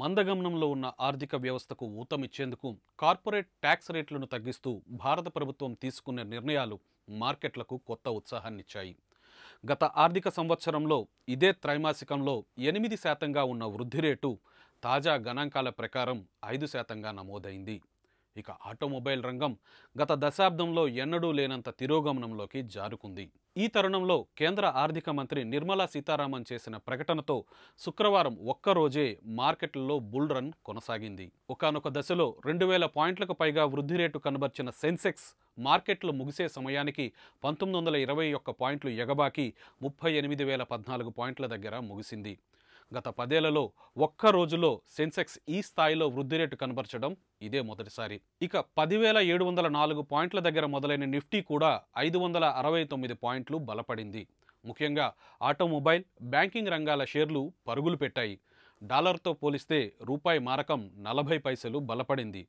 మందగమనంలో ఉన్న ఆర్థిక వ్యవస్థకు ఊతమిచ్చేందుకు కార్పొరేట్ ట్యాక్స్ రేట్లను తగ్గిస్తూ భారత ప్రభుత్వం తీసుకున్న నిర్ణయాలు మార్కెట్లకు కొత్త ఉత్సాహాన్నిచ్చాయి గత ఆర్థిక సంవత్సరంలో ఇదే త్రైమాసికంలో ఎనిమిది శాతంగా ఉన్న వృద్ధి రేటు తాజా గణాంకాల ప్రకారం ఐదు శాతంగా నమోదైంది ఇక ఆటోమొబైల్ రంగం గత దశాబ్దంలో ఎన్నడూ లేనంత తిరోగమనంలోకి జారుకుంది ఈ తరుణంలో కేంద్ర ఆర్థిక మంత్రి నిర్మలా సీతారామన్ చేసిన ప్రకటనతో శుక్రవారం ఒక్కరోజే మార్కెట్లలో బుల్ రన్ కొనసాగింది ఒకనొక దశలో రెండు పాయింట్లకు పైగా వృద్ధి రేటు కనబర్చిన సెన్సెక్స్ మార్కెట్లు ముగిసే సమయానికి పంతొమ్మిది వందల ఇరవై ఒక్క పాయింట్లు ఎగబాకి ముప్పై ఎనిమిది వేల పద్నాలుగు పాయింట్ల దగ్గర ముగిసింది గత పదేళ్లలో ఒక్క రోజులో సెన్సెక్స్ ఈ స్థాయిలో వృద్ధి రేటు కనబరచడం ఇదే మొదటిసారి ఇక పదివేల ఏడు వందల నాలుగు పాయింట్ల దగ్గర మొదలైన నిఫ్టీ కూడా ఐదు వందల అరవై తొమ్మిది పాయింట్లు బలపడింది ముఖ్యంగా ఆటోమొబైల్ బ్యాంకింగ్ రంగాల షేర్లు పరుగులు పెట్టాయి డాలర్తో పోలిస్తే రూపాయి మారకం నలభై పైసలు బలపడింది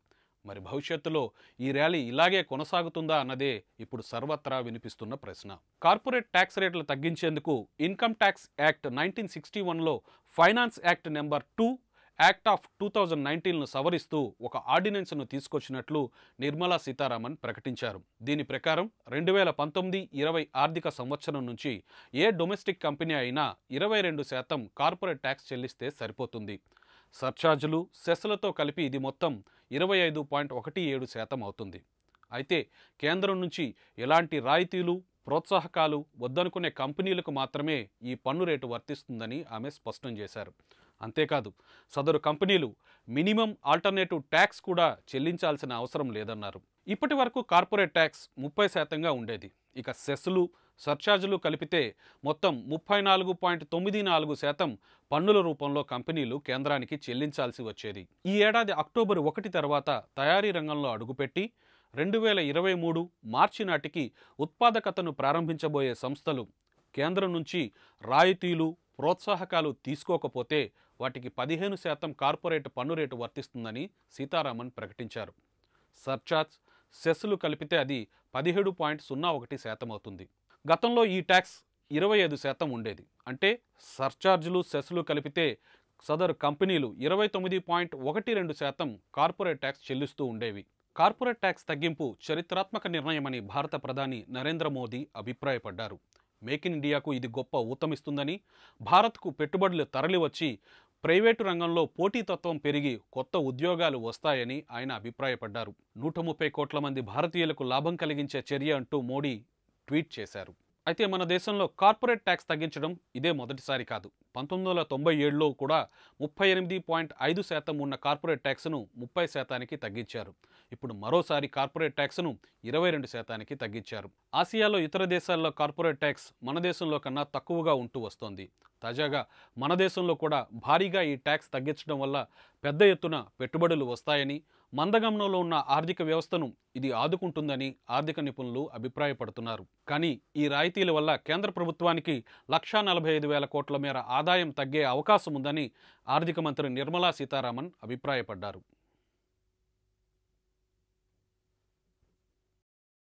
మరి భవిష్యత్తులో ఈ ర్యాలీ ఇలాగే కొనసాగుతుందా అన్నదే ఇప్పుడు సర్వత్రా వినిపిస్తున్న ప్రశ్న కార్పొరేట్ ట్యాక్స్ రేట్లు తగ్గించేందుకు income tax act nineteen sixty వన్లో finance act number two act of two thousand నైన్టీన్ను సవరిస్తూ ఒక ఆర్డినెన్స్ను తీసుకొచ్చినట్లు నిర్మలా సీతారామన్ ప్రకటించారు దీని ప్రకారం రెండు వేల పంతొమ్మిది ఇరవై ఆర్థిక సంవత్సరం నుంచి ఏ డొమెస్టిక్ కంపెనీ అయినా ఇరవై రెండు శాతం కార్పొరేట్ ట్యాక్స్ చెల్లిస్తే సరిపోతుంది సర్ఛార్జులు సెస్లతో కలిపి ఇది మొత్తం ఇరవై ఐదు పాయింట్ ఒకటి ఏడు శాతం అవుతుంది అయితే కేంద్రం నుంచి ఎలాంటి రాయితీలు ప్రోత్సాహకాలు వద్దనుకునే కంపెనీలకు మాత్రమే ఈ పన్ను రేటు వర్తిస్తుందని ఆమె స్పష్టం చేశారు అంతేకాదు సదరు కంపెనీలు మినిమం ఆల్టర్నేటివ్ ట్యాక్స్ కూడా చెల్లించాల్సిన అవసరం లేదన్నారు ఇప్పటి వరకు కార్పొరేట్ ట్యాక్స్ ముప్పై శాతంగా ఉండేది ఇక సెస్లు సర్చార్జులు కలిపితే మొత్తం ముప్పై నాలుగు పాయింట్ తొమ్మిది నాలుగు శాతం పన్నుల రూపంలో కంపెనీలు కేంద్రానికి చెల్లించాల్సి వచ్చేది ఈ ఏడాది అక్టోబర్ ఒకటి తర్వాత తయారీ రంగంలో అడుగుపెట్టి రెండు వేల ఇరవై మూడు మార్చి నాటికి ఉత్పాదకతను ప్రారంభించబోయే సంస్థలు కేంద్రం నుంచి రాయితీలు ప్రోత్సాహకాలు తీసుకోకపోతే వాటికి పదిహేను శాతం కార్పొరేట్ పన్ను రేటు వర్తిస్తుందని సీతారామన్ ప్రకటించారు సర్చార్జ్ సెస్లు కలిపితే అది పదిహేడు పాయింట్ సున్నా ఒకటి శాతం అవుతుంది గతంలో ఈ ట్యాక్స్ ఇరవై ఐదు శాతం ఉండేది అంటే సర్ఛార్జులు సెస్లు కలిపితే సదరు కంపెనీలు ఇరవై తొమ్మిది పాయింట్ ఒకటి రెండు శాతం కార్పొరేట్ ట్యాక్స్ చెల్లిస్తూ ఉండేవి కార్పొరేట్ ట్యాక్స్ తగ్గింపు చరిత్రాత్మక నిర్ణయమని భారత ప్రధాని నరేంద్ర మోదీ అభిప్రాయపడ్డారు మేక్ ఇన్ ఇండియాకు ఇది గొప్ప ఊతమిస్తుందని భారత్కు పెట్టుబడులు తరలివచ్చి ప్రైవేటు రంగంలో పోటీతత్వం పెరిగి కొత్త ఉద్యోగాలు వస్తాయని ఆయన అభిప్రాయపడ్డారు నూట ముప్పై కోట్ల మంది భారతీయులకు లాభం కలిగించే చర్య అంటూ మోడీ ట్వీట్ చేశారు అయితే మన దేశంలో కార్పొరేట్ ట్యాక్స్ తగ్గించడం ఇదే మొదటిసారి కాదు పంతొమ్మిది వందల తొంభై ఏడులో కూడా ముప్పై ఎనిమిది పాయింట్ ఐదు శాతం ఉన్న కార్పొరేట్ ట్యాక్స్ను ముప్పై శాతానికి తగ్గించారు ఇప్పుడు మరోసారి కార్పొరేట్ ట్యాక్స్ను ఇరవై రెండు శాతానికి తగ్గించారు ఆసియాలో ఇతర దేశాల్లో కార్పొరేట్ ట్యాక్స్ మన దేశంలో కన్నా తక్కువగా ఉంటూ వస్తోంది తాజాగా మన దేశంలో కూడా భారీగా ఈ ట్యాక్స్ తగ్గించడం వల్ల పెద్ద ఎత్తున పెట్టుబడులు వస్తాయని మందగమనంలో ఉన్న ఆర్థిక వ్యవస్థను ఇది ఆదుకుంటుందని ఆర్థిక నిపుణులు అభిప్రాయపడుతున్నారు కానీ ఈ రాయితీల వల్ల కేంద్ర ప్రభుత్వానికి లక్షా నలభై ఐదు వేల కోట్ల మేర ఆదాయం తగ్గే అవకాశం ఉందని ఆర్థిక మంత్రి నిర్మలా సీతారామన్ అభిప్రాయపడ్డారు